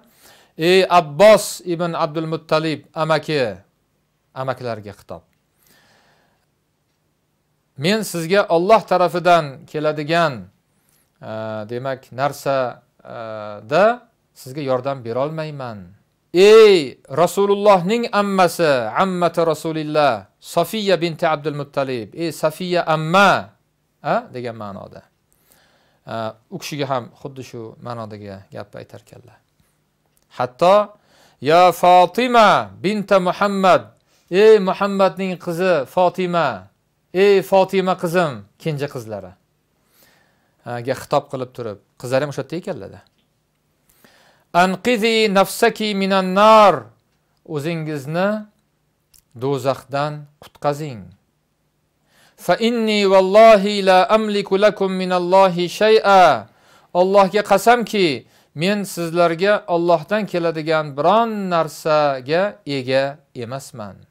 ey abbos ibn abdul muttalib amaki amakilarga xitob men sizga Alloh tarafidan keladigan e, demak narsada e, sizga yordam berolmayman ey rasulullohning ammasi ammati rasulillah sofiya binti abdul muttalib ey safiya amma a degan ma'noda e, u kishiga ham xuddi shu ma'nodagi gapni aytar ekanlar hatto ya fotima binta muhammad ey muhammadning qizi fotima ey fotima qizim kenja qizlari ga xitob qilib turib qizlar ham o'sha yerda ekanlarda anqizi nafsaki minan nar o'zingizni do'zaxdan qutqazing fa inni vallohi la amliku lakum minallohi shay'a Allohga qasamki men sizlarga Allohdan keladigan biron narsaga ega emasman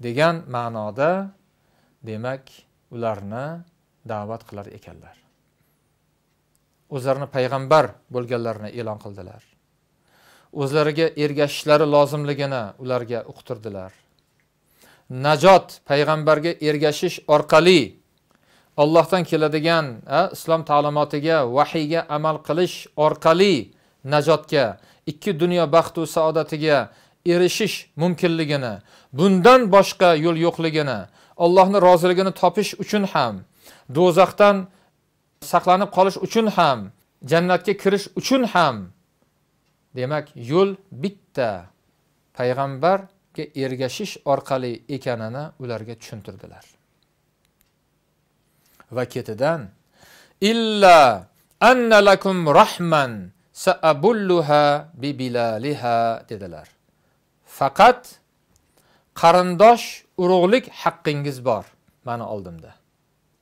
degan ma'noda demak ularni da'vat qilar ekanlar o'zlarini payg'ambar bo'lganlarini e'lon qildilar o'zlariga ergashishlari lozimligini ularga uqtirdilar najot payg'ambarga ergashish orqali ollohdan keladigan islom ta'limotiga vahiyga amal qilish orqali najotga ikki dunyo baxtu saodatiga erishish mumkinligini bundan boshqa yo'l yo'qligini allohni roziligini topish uchun ham do'zaxdan saqlanib qolish uchun ham jannatga kirish uchun ham demak yo'l bitta payg'ambarga ergashish orqali ekanini ularga tushuntirdilar va ketidan illa anna lakum rahman saabulluha bilaliha dedilar faqat qarindosh urug'lik haqqingiz bor mani oldimda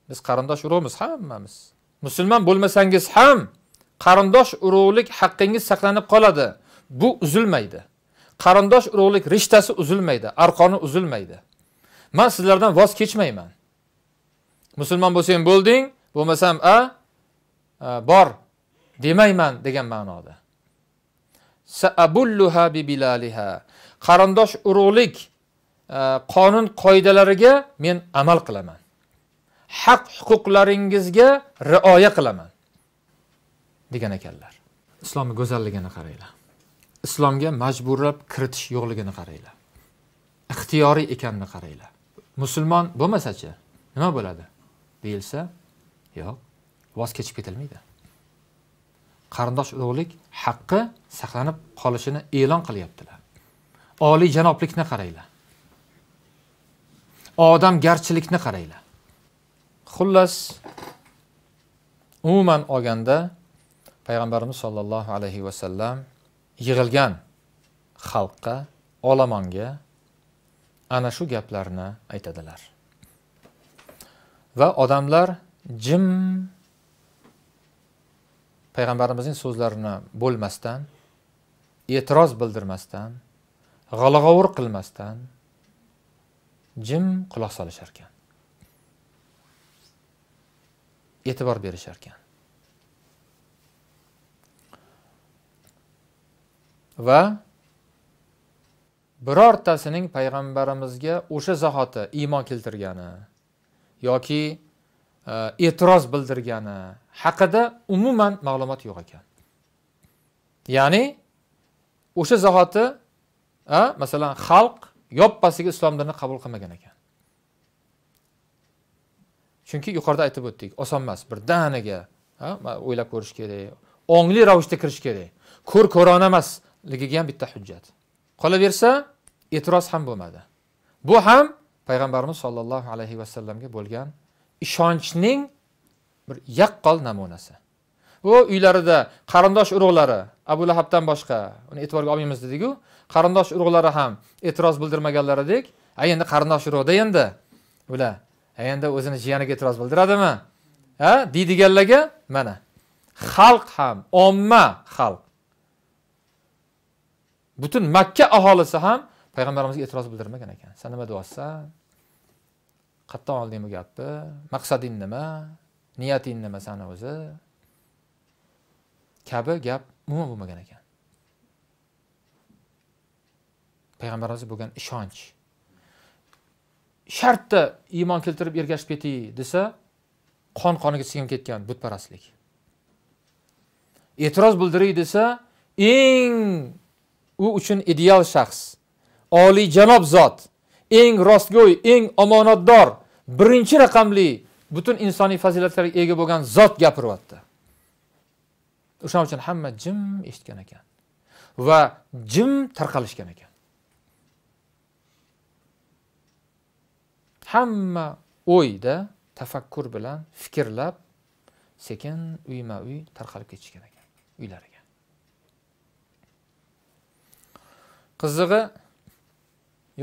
biz qarindosh urug'miz hammamiz musulmon bo'lmasangiz ham qarindosh urug'lik haqqingiz saqlanib qoladi bu uzilmaydi qarindosh urug'lik rishtasi uzilmaydi arqoni uzilmaydi man sizlardan voz kechmayman musulmon bo'lsang bo'lding bo'lmasam a bor demayman degan ma'noda qarindosh urug'lik e, qonun qoidalariga men amal qilaman haq huquqlaringizga rioya qilaman degan ekanlar islomni go'zalligini qaranglar islomga majburlab kiritish yo'qligini qaranglar ixtiyoriy ekanini qaranglar musulmon bo'lmasachi nima bo'ladi deyilsa yo'q voz kechib ketilmaydi qarindosh urug'lik haqqi saqlanib qolishini e'lon qilyaptilar oliyjanoblikni qaranglar odamgarchilikni qaranglar xullas umuman olganda payg'ambarimiz sollallohu alayhi vasallam yig'ilgan xalqqa olamonga ana shu gaplarni aytadilar va odamlar jim payg'ambarimizning so'zlarini bo'lmasdan e'tiroz bildirmasdan g'alag'ovur qilmasdan jim quloq solishar ekan e'tibor berishar ekan va birortasining payg'ambarimizga o'sha zahoti iymon keltirgani yoki e, e'tiroz bildirgani haqida umuman ma'lumot yo'q ekan ya'ni o'sha zahoti masalan xalq yoppasiga islom dinini qabul qilmagan ekan chunki yuqorida aytib o'tdik oson emas birdaniga o'ylab ko'rish kerak ongli ravishda kirish kerak ko'r ko'rona emasligiga ham bitta hujjat qolaversa e'tiroz ham bo'lmadi bu ham payg'ambarimiz sollallohu alayhi vasallamga bo'lgan ishonchning bir yaqqol namunasi u uylarida qarindosh urug'lari abu lahabdan boshqa uni e'tiborga olmaymiz dedikku qarindosh urug'lari ham e'tiroz bildirmaganlaridek a endi qarindosh urug'da endi ular a endi o'zini jiyaniga e'tiroz bildiradimi a deydiganlarga mana xalq ham omma xalq butun makka aholisi ham payg'ambarimizga e'tiroz bildirmagan ekan san nima deyapsan qayerdan olding bu gapni maqsading nima niyating nima sani o'zi kabi gap umuman bo'lmagan ekan payg'ambarimizga bo'lgan ishonch shartda iymon keltirib ergashib ketay desa qon qoniga singib ketgan butparastlik e'tiroz bildiray desa eng u uchun ideal shaxs oliyjanob zot eng rostgo'y eng omonatdor birinchi raqamli butun insoniy fazilatlarga ega bo'lgan zot gapiryapti o'shaning uchun hamma jim eshitgan ekan va jim tarqalishgan ekan hamma o'yda tafakkur bilan fikrlab sekin uyma uy tarqalib ketishgan ekan uylariga qizig'i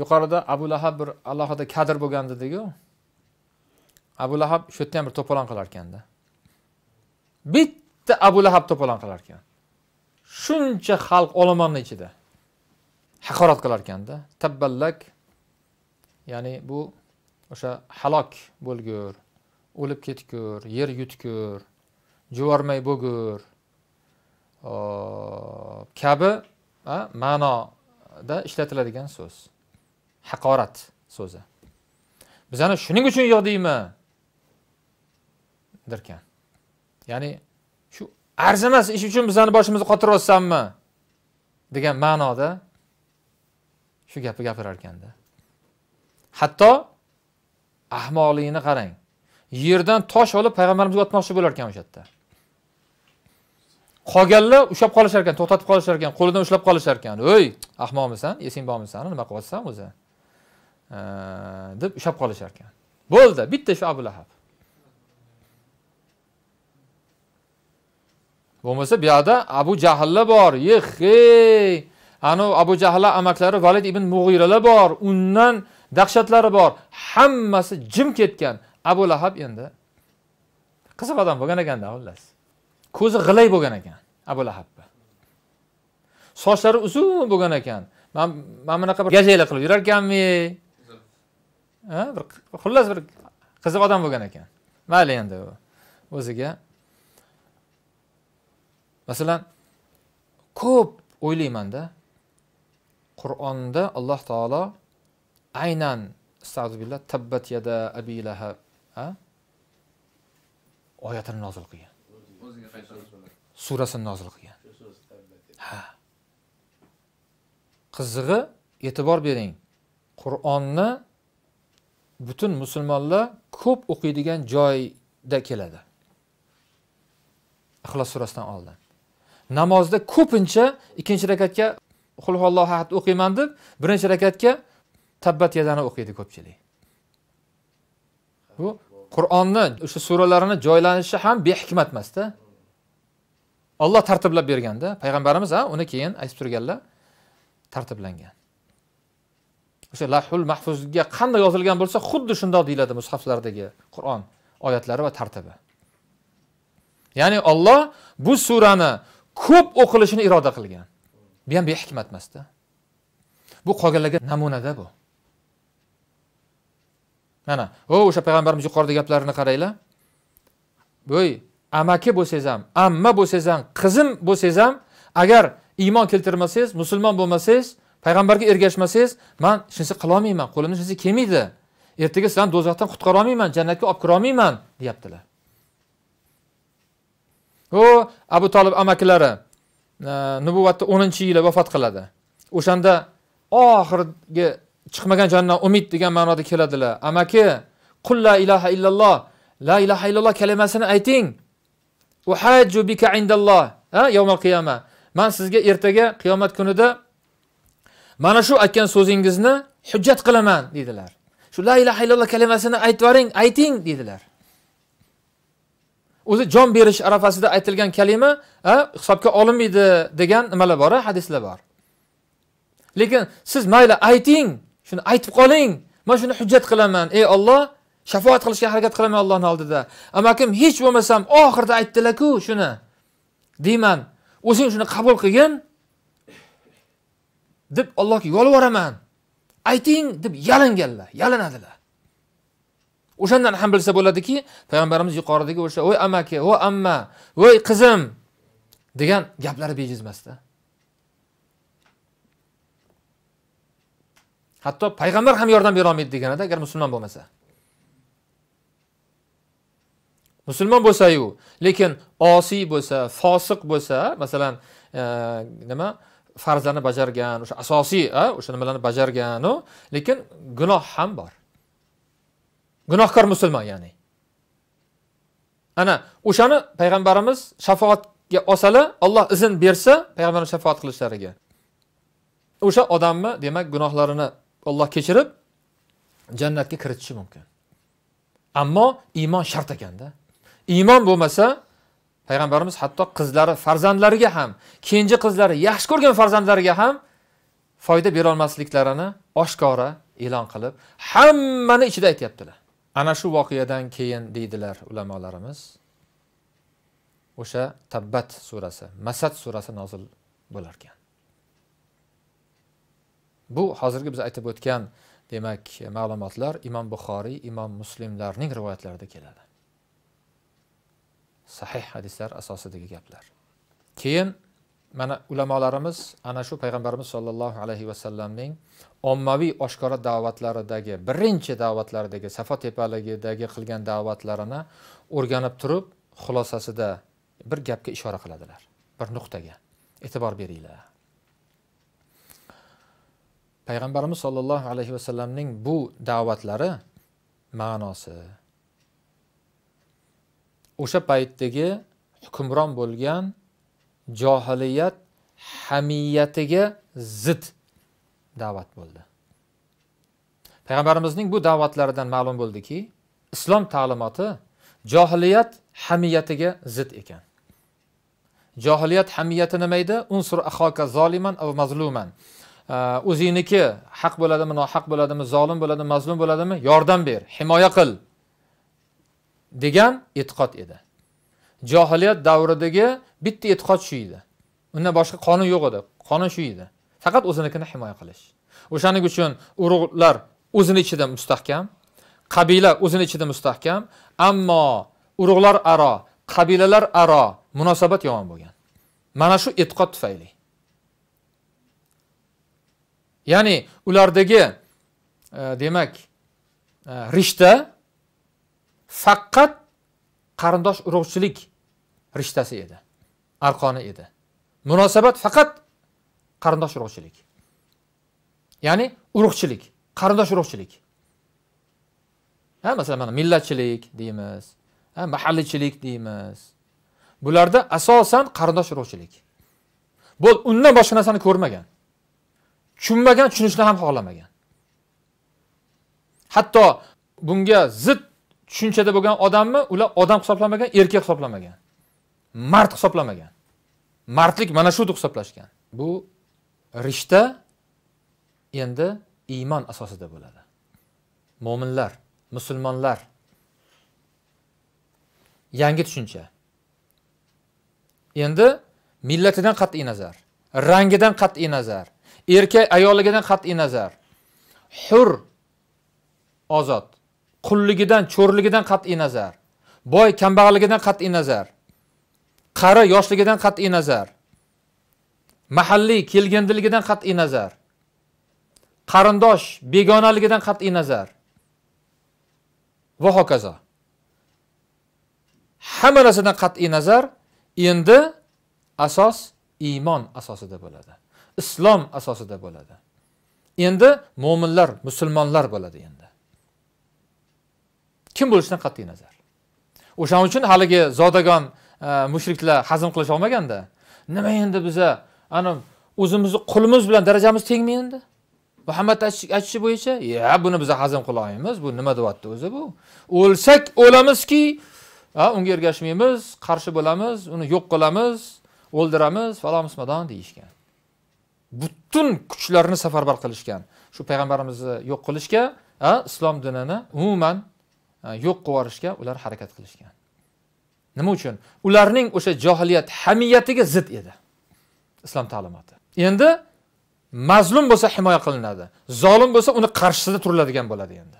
yuqorida abu lahab bir alohida kadr bo'lgan dediku abu lahab shu yerda ham bir to'polon qilar ekanda bitta abu lahab to'polon qilar ekan shuncha xalq olomonni ichida haqorat qilar ekanda tabballak ya'ni bu o'sha halok bo'lgur o'lib ketgur yer yutgur juvormay bo'gur kabi ma'noda ishlatiladigan so'z haqorat so'zi bizani shuning uchun yig'dikmi dirkan ya'ni shu arzimas ish uchun bizani boshimizni qotiryapsanmi degan ma'noda shu gapni gapirar ekanda hatto ahmoqligini qarang yerdan tosh olib payg'ambarimizga otmoqchi bo'lar ekan o'sha yerda qolganlar ushlab qolishar ekan to'xtatib qolishar ekan qo'lidan ushlab qolishar ekan ey ahmoqmisan esing bormisan nima qilyapsan o'zi deb ushlab qolishar ekan bo'ldi bitta shu abu lahab bo'lmasa bu yoqda abu jahllar bor yehey anavi abu jahllar amaklari valid ibn mug'iralar bor undan dahshatlari bor hammasi jim ketgan abu lahab endi qiziq odam bo'lgan ekanda xullas ko'zi g'ilay bo'lgan ekan abu lahabni sochlari uzun bo'lgan ekan man bunaqa bir gajaylik qilib yurarkanmi bir xullas bir qiziq odam bo'lgan ekan mayli endi o'ziga masalan ko'p o'ylaymanda qur'onda alloh taolo aynan astag'firubillah abi lahab oyatini nozil qilgan surasini nozil qilgan ha qizig'i e'tibor bering qur'onni butun musulmonlar ko'p o'qiydigan joyda keladi ixlos surasidan oldin namozda ko'pincha ikkinchi rakatga qulhuallohu ahad o'qiyman deb birinchi rakatga tabbat yadani o'qiydi ko'pchilik bu qur'onni o'sha suralarini joylanishi ham behikmat emasda olloh tartiblab berganda payg'ambarimiz a uni keyin aytib turganlar tartiblangan o'sha lahul mahfuzga qanday yozilgan bo'lsa xuddi shundoq deyiladi mushaflardagi qur'on oyatlari va tartibi ya'ni olloh bu surani ko'p o'qilishini iroda qilgan bu ham behikmat emasda bu qolganlarga namunada bu mana o o'sha payg'ambarimiz yuqorida gaplarini qaranglar voy amaki bo'lsangiz ham amma bo'lsangiz ham qizim bo'lsangiz ham agar iymon keltirmasangiz musulmon bo'lmasangiz payg'ambarga ergashmasangiz man hech narsa qilolmayman qo'limdan hech narsa kelmaydi ertaga sizlarni do'zaxdan qutqara olmayman jannatga olib kira olmayman deyaptilar u abu tolib amakilari e, nubuvatni o'ninchi yili vafot qiladi o'shanda oxirgi chiqmagan jondan umid degan ma'noda keladilar amaki qul la ilaha illalloh la ilaha illalloh kalimasini ayting uhajju bika indalloh ha qiyama man sizga ertaga qiyomat kunida mana shu aytgan so'zingizni hujjat qilaman deydilar shu la ilaha illalloh kalimasini aytvoring ayting deydilar o'zi jon berish arafasida aytilgan kalima hisobga olinmaydi degan nimalar bor hadislar bor lekin siz mayli ayting shuni aytib qoling man shuni hujjat qilaman ey olloh shafoat qilishga harakat qilaman allohni oldida amakim hech bo'lmasam oxirida aytdilarku shuni deyman o'zing shuni qabul qilgin deb allohga yolvoraman ayting deb yalinganlar yalinadilar o'shandan ham bilsa bo'ladiki payg'ambarimiz yuqoridagi o'sha voy amaki voy amma voy qizim degan gaplari bejiz emasda hatto payg'ambar ham yordam berolmaydi deganida agar musulmon bo'lmasa musulmon bo'lsayu lekin osiy bo'lsa fosiq bo'lsa masalan e, nima farzlarni bajargan o'sha asosiy o'sha nimalarni bajarganu lekin gunoh ham bor gunohkor musulmon ya'ni ana o'shani payg'ambarimiz shafoatga olsalar olloh izn bersa payg'ambarimiz shafoat qilishlariga o'sha odamni demak gunohlarini olloh kechirib jannatga kiritishi mumkin ammo iymon shart ekanda iymon bo'lmasa payg'ambarimiz hatto qizlari farzandlariga ham kenji qizlari yaxshi ko'rgan farzandlariga ham foyda berolmasliklarini oshkora e'lon qilib hammani ichida aytyaptilar ana shu voqeadan keyin deydilar ulamolarimiz o'sha tabbat surasi masad surasi nozil bo'larkan bu hozirgi biz aytib o'tgan demak ma'lumotlar imom buxoriy imom muslimlarning rivoyatlarida keladi sahih hadislar asosidagi gaplar keyin mana ulamolarimiz ana shu payg'ambarimiz sollallohu alayhi vasallamning ommaviy oshkora da'vatlaridagi birinchi da'vatlaridagi safo tepaligidagi qilgan da'vatlarini o'rganib turib xulosasida bir gapga ishora qiladilar bir nuqtaga e'tibor beringlar payg'ambarimiz sollallohu alayhi vasallamning bu da'vatlari ma'nosi o'sha paytdagi hukmron bo'lgan johiliyat hamiyatiga zid da'vat bo'ldi payg'ambarimizning bu da'vatlaridan ma'lum bo'ldiki islom ta'limoti johiliyat hamiyatiga zid ekan johiliyat hamiyati nima edi unsur ahoka zoliman av mazluman o'zingniki haq bo'ladimi nohaq bo'ladimi zolim bo'ladimi mazlum bo'ladimi yordam ber himoya qil degan e'tiqod edi johiliyat davridagi bitta e'tiqod shu edi undan boshqa qonun yo'q edi qonun shu edi faqat o'zinikini himoya qilish o'shaning uchun urug'lar o'zini ichida mustahkam qabila o'zini ichida mustahkam ammo urug'lar aro qabilalar aro munosabat yomon bo'lgan mana shu e'tiqod tufayli ya'ni ulardagi e, demak e, rishta faqat qarindosh urug'chilik rishtasi edi arqoni edi munosabat faqat qarindosh urug'chilik ya'ni urug'chilik qarindosh urug'chilik ha masalan mana millatchilik deymiz ha deymiz bularda asosan qarindosh urug'chilik bu undan boshqa narsani ko'rmagan tushunmagan tushunishni ham xohlamagan hatto bunga zid tushunchada bo'lgan odamni ular odam hisoblamagan erkak hisoblamagan mard hisoblamagan mardlik mana shu deb hisoblashgan bu rishta endi iymon asosida bo'ladi mo'minlar musulmonlar yangi tushuncha endi millatidan qat'iy nazar rangidan qat'iy nazar erkak ayolligidan qat'iy nazar hur ozod qulligidan cho'rligidan qat'iy nazar boy kambag'alligidan qat'iy nazar qari yoshligidan qat'iy nazar mahalliy kelgindiligidan qat'iy nazar qarindosh begonaligidan qat'iy nazar va hokazo hamma narsadan qat'iy nazar endi asos iymon asosida bo'ladi islom asosida bo'ladi endi mo'minlar musulmonlar bo'ladi endi kim bo'lishidan qat'iy nazar o'shaning uchun haligi zodagon e, mushriklar hazm qilish olmaganda nima endi biza ana o'zimizni qulimiz bilan darajamiz tengmi endi muhammad aytishi bo'yicha ya buni biza hazm qila olmaymiz bu nima deyapti o'zi bu o'lsak o'lamizki unga ergashmaymiz qarshi bo'lamiz uni yo'q qilamiz o'ldiramiz falon mismadon deyishgan butun kuchlarni safarbar qilishgan shu payg'ambarimizni yo'q qilishga islom dinini umuman yo'q qilib yuborishga ular harakat qilishgan nima uchun ularning o'sha johiliyat hamiyatiga zid edi islom ta'limoti endi mazlum bo'lsa himoya qilinadi zolim bo'lsa uni qarshisida turiladigan bo'ladi endi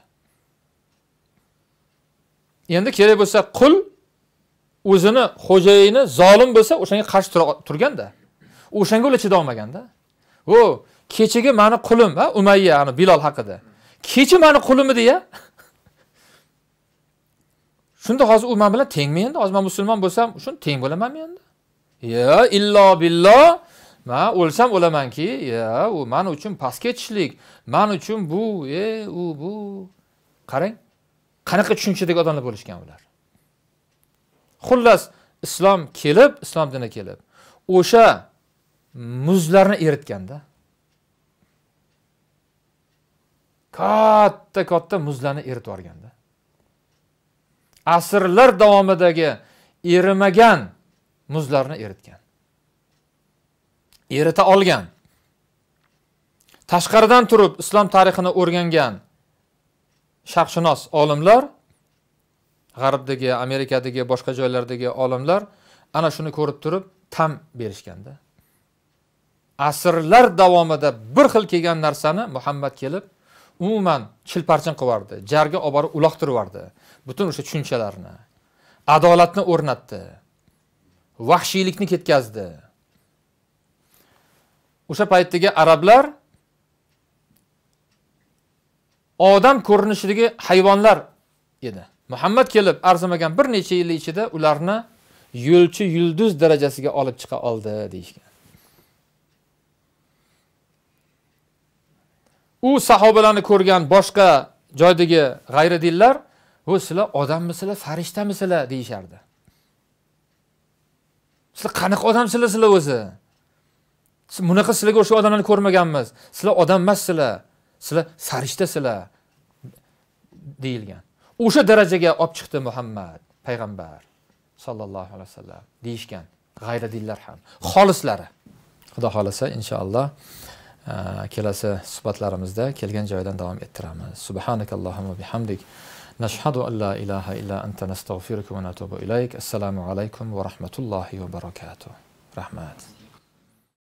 endi kerak bo'lsa qul o'zini xo'jayini zolim bo'lsa o'shanga qarshi turganda o'shanga ular chidolmaganda u kechagi mani qulim a umayya ani bilol haqida kecha mani qulim edi ya shunda hozir u man bilan tengmi endi hozir man musulmon bo'lsam shun teng bo'lamanmi endi yo illo billo man o'lsam o'lamanki yo u man uchun pastga ketishlik man uchun bu e u bu qarang qanaqa tushunchadagi odamlar bo'lishgan ular xullas islom kelib islom dini kelib o'sha muzlarni eritganda katta katta muzlarni eritib yuborganda asrlar davomidagi erimagan muzlarni eritgan erita olgan tashqaridan turib islom tarixini o'rgangan sharqshunos olimlar g'arbdagi amerikadagi boshqa joylardagi olimlar ana shuni ko'rib turib tam berishganda asrlar davomida bir xil kelgan narsani muhammad kelib umuman chilparchin qilib yubordi jarga olib borib uloqtirib yubordi butun o'sha tushunchalarni adolatni o'rnatdi vahshiylikni ketkazdi o'sha paytdagi arablar odam ko'rinishidagi hayvonlar edi muhammad kelib arzimagan bir necha yil ichida ularni yo'lchi yulduz darajasiga olib chiqa oldi deyishgan u sahobalarni ko'rgan boshqa joydagi g'ayridinlar vo sizlar odammisizlar farishtamisizlar deyishardi sizlar qanaqa odamsizlar sizlar o'zi bunaqa sizlarga o'sha odamlarni ko'rmaganmiz sizlar odam emassizlar sizlar farishtasizlar deyilgan o'sha darajaga olib chiqdi muhammad payg'ambar sollallohu alayhi vasallam deyishgan g'ayridinlar ham xolislari xudo xohlasa inshaalloh kelasi suhbatlarimizda kelgan joydan davom ettiramiz subhanakallohumma bihamdik nashhadu an la ilaha illa anta nastag'firuka va natubu ilayk assalomu alaykum va rahmatullohi va barakatuh rahmat